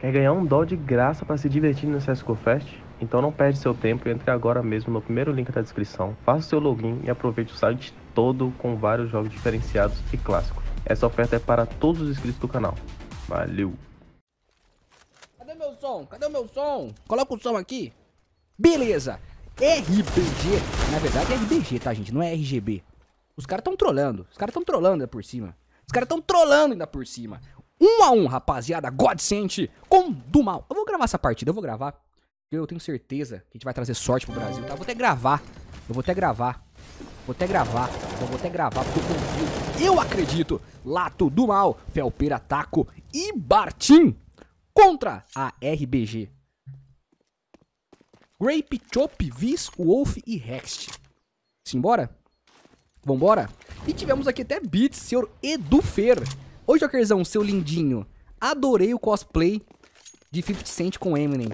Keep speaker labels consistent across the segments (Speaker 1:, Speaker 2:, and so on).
Speaker 1: Quer ganhar um dó de graça para se divertir no CSGO Fest? Então não perde seu tempo e entre agora mesmo no primeiro link da descrição, faça seu login e aproveite o site todo com vários jogos diferenciados e clássicos. Essa oferta é para todos os inscritos do canal. Valeu! Cadê meu som? Cadê meu som? Coloca o som aqui. Beleza! RBG, na verdade é RBG, tá gente? Não é RGB. Os caras tão trolando, os caras tão trolando ainda por cima. Os caras tão trolando ainda por cima. 1 a 1 rapaziada. Godsent com do mal. Eu vou gravar essa partida, eu vou gravar. Eu tenho certeza que a gente vai trazer sorte pro Brasil, tá? Eu vou até gravar. Eu vou até gravar. Vou até gravar. Eu vou até gravar porque eu confio. Eu acredito. Lato do mal. Felpeira, Taco e Bartim contra a RBG. Grape, Chop, Viz, Wolf e Hext. Simbora? Vambora? E tivemos aqui até Beats, senhor Edu Fer. Ô, Jokerzão, seu lindinho. Adorei o cosplay de 50 Cent com Eminem.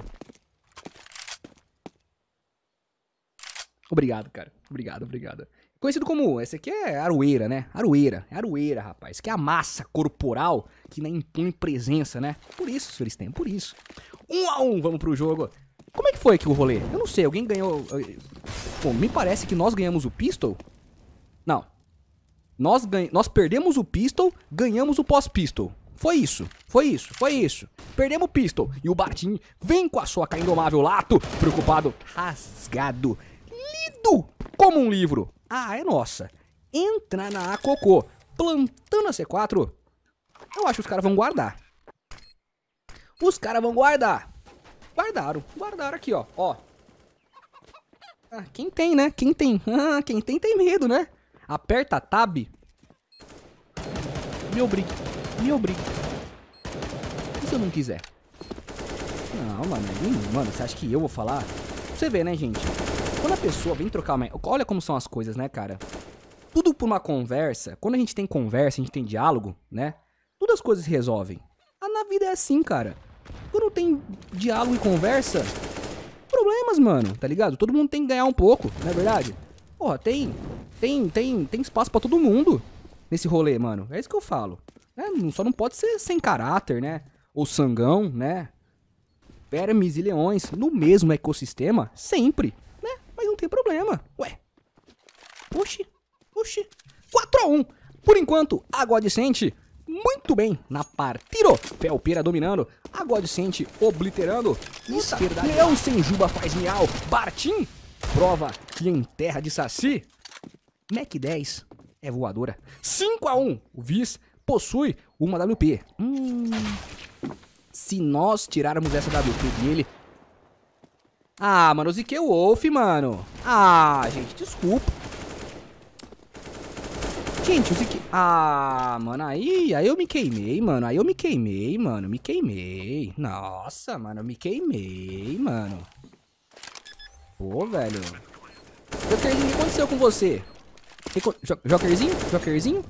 Speaker 1: Obrigado, cara. Obrigado, obrigado. Conhecido como, esse aqui é aroeira, né? Aroeira, é aroeira, rapaz. Que é a massa corporal que né, impõe presença, né? Por isso, senhores têm, por isso. Um a um, vamos pro jogo. Como é que foi aqui o rolê? Eu não sei, alguém ganhou... Eh, pô, me parece que nós ganhamos o pistol? Não, nós, ganh Nós perdemos o pistol, ganhamos o pós-pistol. Foi isso, foi isso, foi isso. Perdemos o pistol. E o Bartim vem com a sua AK indomável lato, preocupado, rasgado, lido como um livro. Ah, é nossa. Entra na A Cocô, plantando a C4. Eu acho que os caras vão guardar. Os caras vão guardar. Guardaram, guardaram aqui, ó. ó. Ah, quem tem, né? Quem tem? Ah, quem tem tem medo, né? Aperta tab. Me obrigue. Me obrigue. E se eu não quiser? Não, mano. É mano, você acha que eu vou falar? Você vê, né, gente? Quando a pessoa vem trocar uma... Olha como são as coisas, né, cara? Tudo por uma conversa. Quando a gente tem conversa, a gente tem diálogo, né? Todas as coisas se resolvem. Ah, na vida é assim, cara. Quando tem diálogo e conversa, problemas, mano, tá ligado? Todo mundo tem que ganhar um pouco, não é verdade? Porra, tem tem, tem, tem espaço para todo mundo nesse rolê, mano. É isso que eu falo. É, só não pode ser sem caráter, né? Ou sangão, né? Vermes e leões no mesmo ecossistema, sempre, né? Mas não tem problema. Ué. Oxi, oxi. 4x1. Por enquanto, água Godicente muito bem na partida. Felpeira dominando. Água Godicente obliterando. Leão sem juba faz miau. Bartim prova que em terra de Saci Mac 10 é voadora. 5 a 1 O Viz possui uma WP. Hum, se nós tirarmos essa WP dele... Ah, mano, Zik ziquei o Wolf, mano. Ah, gente, desculpa. Gente, o ziquei... Ah, mano, aí, aí eu me queimei, mano. Aí eu me queimei, mano. Me queimei. Nossa, mano, eu me queimei, mano. Pô, velho. O que aconteceu com você? Jokerzinho? Jokerzinho?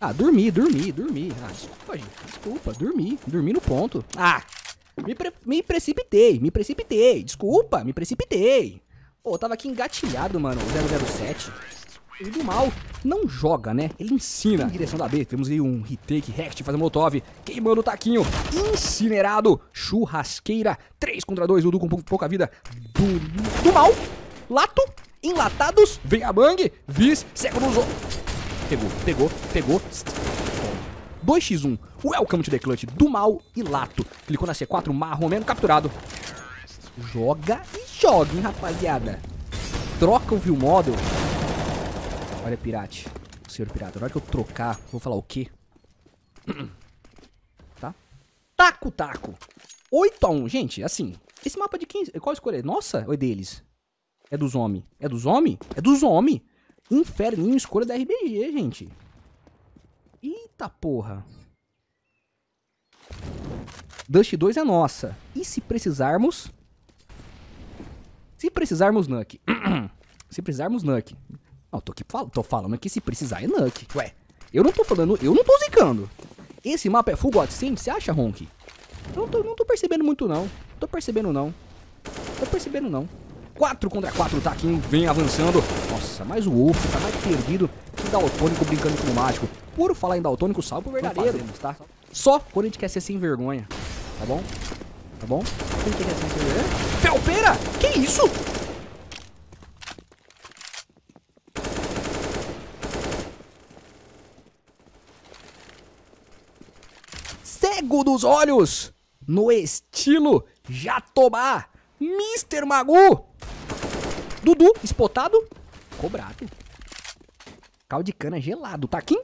Speaker 1: Ah, dormi, dormi, dormi. Ah, desculpa, gente. Desculpa, dormi. Dormi no ponto. Ah, me, pre... me precipitei, me precipitei. Desculpa, me precipitei. Pô, tava aqui engatilhado, mano, 007. Ele do mal não joga, né? Ele ensina. Em direção da B, temos aí um retake, rect, fazendo molotov, queimando o taquinho, incinerado, churrasqueira, 3 contra 2, Dudu com pouca vida, do, do mal, Lato, enlatados. Vem a mangue, Viz, cego cruzou. Pegou, pegou, pegou. 2x1. Welcome to the clutch do mal e lato. Clicou na C4, marrom romeno capturado. Joga e joga, hein, rapaziada. Troca o view model. Olha, pirate. Senhor pirata, na hora que eu trocar, vou falar o quê? tá? Taco, taco. 8x1, gente, assim. Esse mapa de 15. Qual escolher? Nossa, ou é deles? É dos homens. É dos homens? É dos homens. Inferninho, escolha da RBG, gente. Eita porra. Dust 2 é nossa. E se precisarmos... Se precisarmos, Nuck. se precisarmos, Nuck. Não, tô, aqui, tô falando aqui se precisar é Nuck. Ué, eu não tô falando... Eu não tô zicando. Esse mapa é full God Sim, você acha, Honk? Eu não tô, não tô percebendo muito, não. Tô percebendo, não. Tô percebendo, não. 4 contra 4, tá aqui vem avançando. Nossa, mas o Wolf tá mais perdido que Daltônico brincando com o mágico. Por falar em Daltônico, salve pro verdadeiro, tá? Só quando a gente quer ser sem vergonha, tá bom? Tá bom? Quando quer ser sem vergonha... Felpeira! Que isso? Cego dos olhos! No estilo Jatobá! Mr. Magu! Dudu, espotado. Cobrado. Cal de cana gelado. Tá aqui?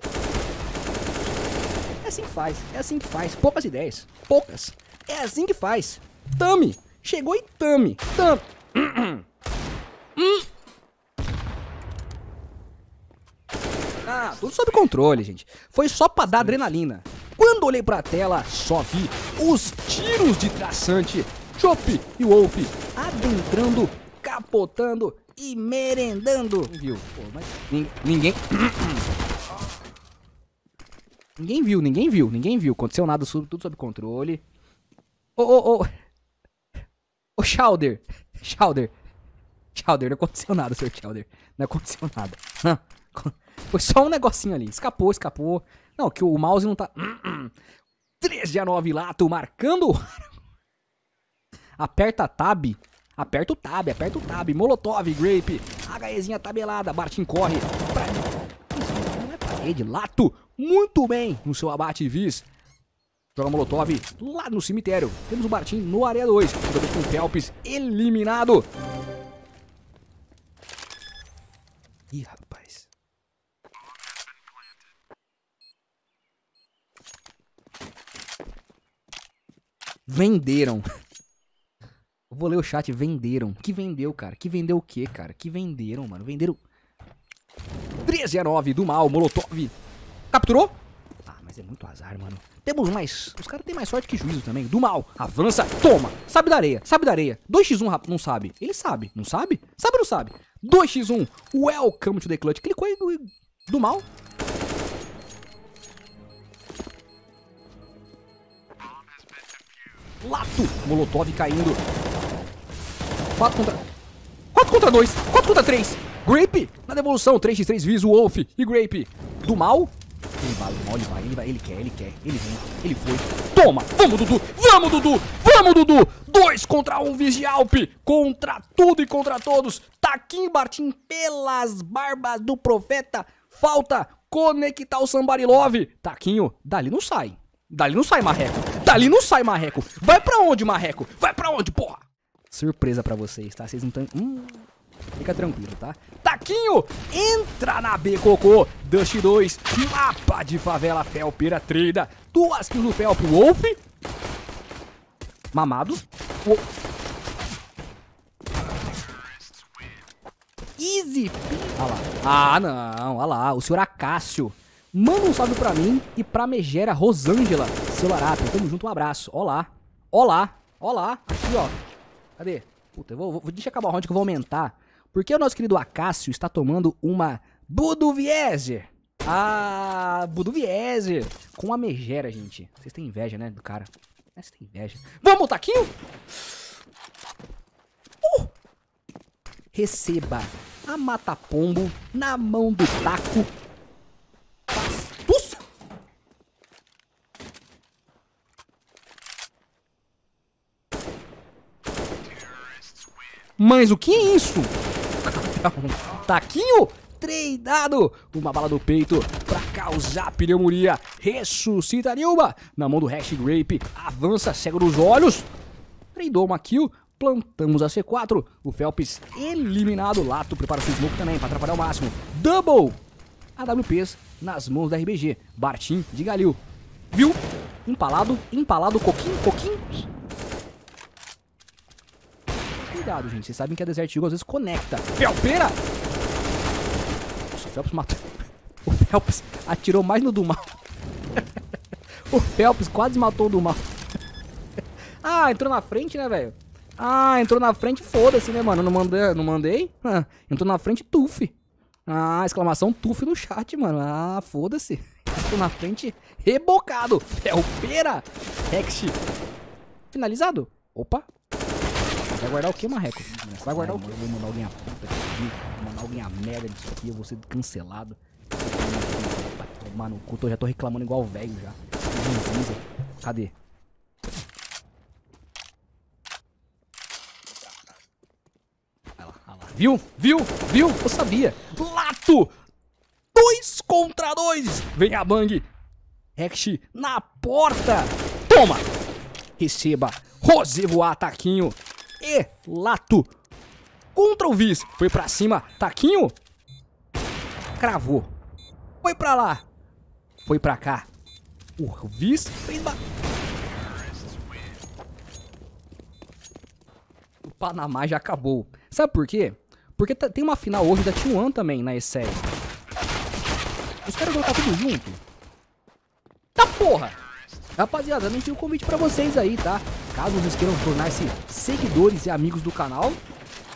Speaker 1: É assim que faz. É assim que faz. Poucas ideias. Poucas. É assim que faz. Tame. Chegou e tame. Tame. Ah, tudo sob controle, gente. Foi só pra dar adrenalina. Quando olhei pra tela, só vi os tiros de traçante, Chop e Wolf adentrando capotando e merendando. Viu? Pô, mas ninguém... ninguém... viu, ninguém viu, ninguém viu. Aconteceu nada, tudo sob controle. Ô, ô, ô. Ô, Chowder. Chowder. Chowder, não aconteceu nada, senhor Chowder. Não aconteceu nada. Foi só um negocinho ali. Escapou, escapou. Não, que o mouse não tá... 3 a 9 Lato marcando. Aperta tab Aperta o tab, aperta o tab. Molotov, Grape. HEzinha tabelada. Martin corre. Pra... Isso não é parede. Lato. Muito bem no seu abate Viz. Joga Molotov lá no cemitério. Temos o Bartim no área 2. Com o Phelps eliminado. Ih, rapaz. Venderam. Vou ler o chat, venderam. Que vendeu, cara? Que vendeu o quê, cara? Que venderam, mano? Venderam 13 a 9 do mal, Molotov. Capturou? Ah, mas é muito azar, mano. Temos mais. Os caras têm mais sorte que juízo também. Do mal. Avança. Toma. Sabe da areia. Sabe da areia. 2x1 rápido. Não sabe. Ele sabe. Não sabe? Sabe ou não sabe? 2x1. Welcome to the clutch. Clicou aí do, do mal. Lato. Molotov caindo. 4 contra... 4 contra 2. 4 contra 3. Grape na devolução. 3x3 Viso, Wolf e Grape do mal. Ele vai, o mal ele vai, ele vai, ele quer, ele quer, ele vem, ele foi. Toma! Vamos, Dudu! Vamos, Dudu! Vamos, Dudu! 2 contra 1, um, Vigialp! Contra tudo e contra todos! Taquinho Bartim pelas barbas do profeta. Falta conectar o Sambarilove. Taquinho, dali não sai. Dali não sai, Marreco. Dali não sai, Marreco. Vai pra onde, Marreco? Vai pra onde, porra? surpresa pra vocês, tá? Vocês não estão... Hum, fica tranquilo, tá? Taquinho, entra na B, Cocô. Dust 2, mapa de favela, Felpira Trida. Duas kills do Felp, Wolf. Mamado. Easy. Olha ah, lá. Ah, não. Olha lá. O senhor Acácio. Manda um salve pra mim e pra Megera Rosângela, seu Arata. Tamo junto, um abraço. Olá. Olá. Olá. Aqui, ó. Cadê? Puta, eu vou, vou, deixa eu acabar o round que eu vou aumentar. Porque o nosso querido Acácio está tomando uma Budovieser. Ah, Budovieser. Com a megera, gente. Vocês têm inveja, né, do cara? Vocês têm inveja. Vamos, Taquinho! Uh! Receba a Matapombo na mão do Taco Mas o que é isso? taquinho treinado. Uma bala do peito pra causar pneumonia. Ressuscita Nilma. Na mão do Hash Grape. Avança cego nos olhos. Treinou uma kill. Plantamos a C4. O Phelps eliminado. Lato prepara o smoke também pra atrapalhar o máximo. Double. AWPs nas mãos da RBG. Bartim de Galil. Viu? Empalado, empalado, coquinho, coquinho cuidado, gente. Vocês sabem que a Desert Eagle às vezes conecta. Felpeira! Nossa, o Felps matou. O Felps atirou mais no Dumal. o Felps quase matou o Dumal. ah, entrou na frente, né, velho? Ah, entrou na frente, foda-se, né, mano? Não mandei? Não mandei? Ah, entrou na frente, tuf. Ah, exclamação tuf no chat, mano. Ah, foda-se. Entrou na frente, rebocado. Felpeira! Rex. Finalizado? Opa, Vai guardar o que, Marreco? Você vai guardar o que? Eu vou mandar alguém a puta aqui, mandar alguém a merda disso aqui, eu vou ser cancelado. mano tomar eu já tô reclamando igual velho já. Cadê? Viu? Viu? Viu? Eu sabia. Lato! Dois contra dois. Vem a Bang. Rex na porta. Toma. Receba. Rosevoar, ataquinho e Lato. Contra o vice. Foi pra cima. Taquinho. Cravou. Foi pra lá. Foi pra cá. O vice fez... Ba... O Panamá já acabou. Sabe por quê? Porque tá, tem uma final hoje da T1 também na E7. Os caras vão estar tá tudo junto. Tá porra! Rapaziada, eu não tinha um convite pra vocês aí, tá? Caso vocês queiram tornar-se seguidores e amigos do canal,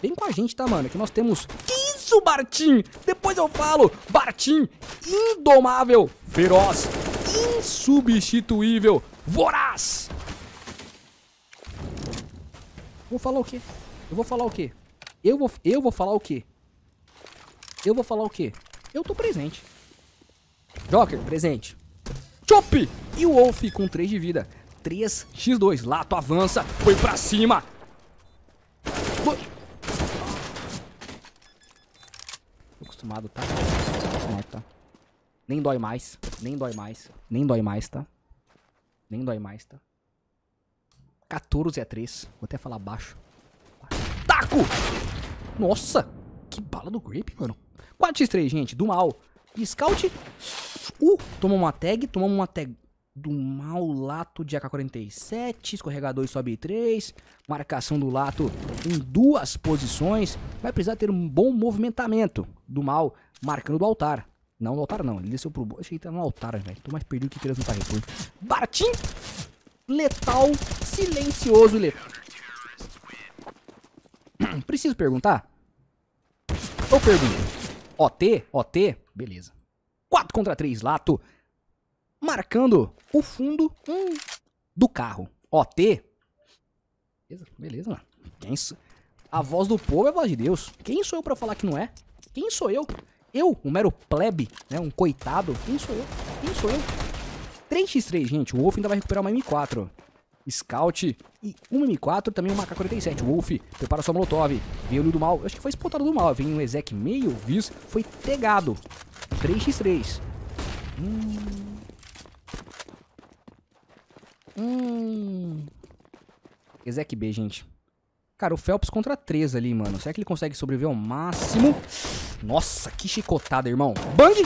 Speaker 1: vem com a gente, tá, mano? Que nós temos... isso, Bartim? Depois eu falo. Bartim, indomável, feroz, insubstituível, voraz. Vou falar o quê? Eu vou falar o quê? Eu vou, eu vou falar o quê? Eu vou falar o quê? Eu tô presente. Joker, presente. Chop! E o Wolf com 3 de vida. 3x2. Lato avança, foi pra cima. Tô acostumado, tá? Tô acostumado, tá? Nem dói mais, nem dói mais, nem dói mais, tá? Nem dói mais, tá? 14 a 3. Vou até falar baixo. Taco! Nossa! Que bala do Grape, mano. 4x3, gente, do mal. Scout. Uh, tomamos uma tag, tomamos uma tag do mal Lato de AK-47, escorregador e sobe 3, marcação do Lato em duas posições, vai precisar ter um bom movimentamento do mal, marcando do altar. Não, do altar não, ele desceu pro... Achei que ele tá no altar, velho, tô mais perdido que criança no Carrefour. Bartim, letal, silencioso letal. Preciso perguntar? Eu pergunto. OT, OT, beleza. 4 contra 3, Lato, marcando o fundo hum, do carro. OT. Beleza, beleza, mano. Quem a voz do povo é a voz de Deus. Quem sou eu para falar que não é? Quem sou eu? Eu, um mero plebe, né? Um coitado. Quem sou eu? Quem sou eu? 3x3, gente. O Wolf ainda vai recuperar uma M4. Scout e uma M4, também uma AK-47. Wolf prepara sua Molotov. Veio o do mal. Eu acho que foi espotado do mal. Vem um Ezek meio vis. Foi pegado. 3x3. Hum, Hum. Ezek B, gente. Cara, o Phelps contra 3 ali, mano. Será que ele consegue sobreviver ao máximo? Nossa, que chicotada, irmão. Bang!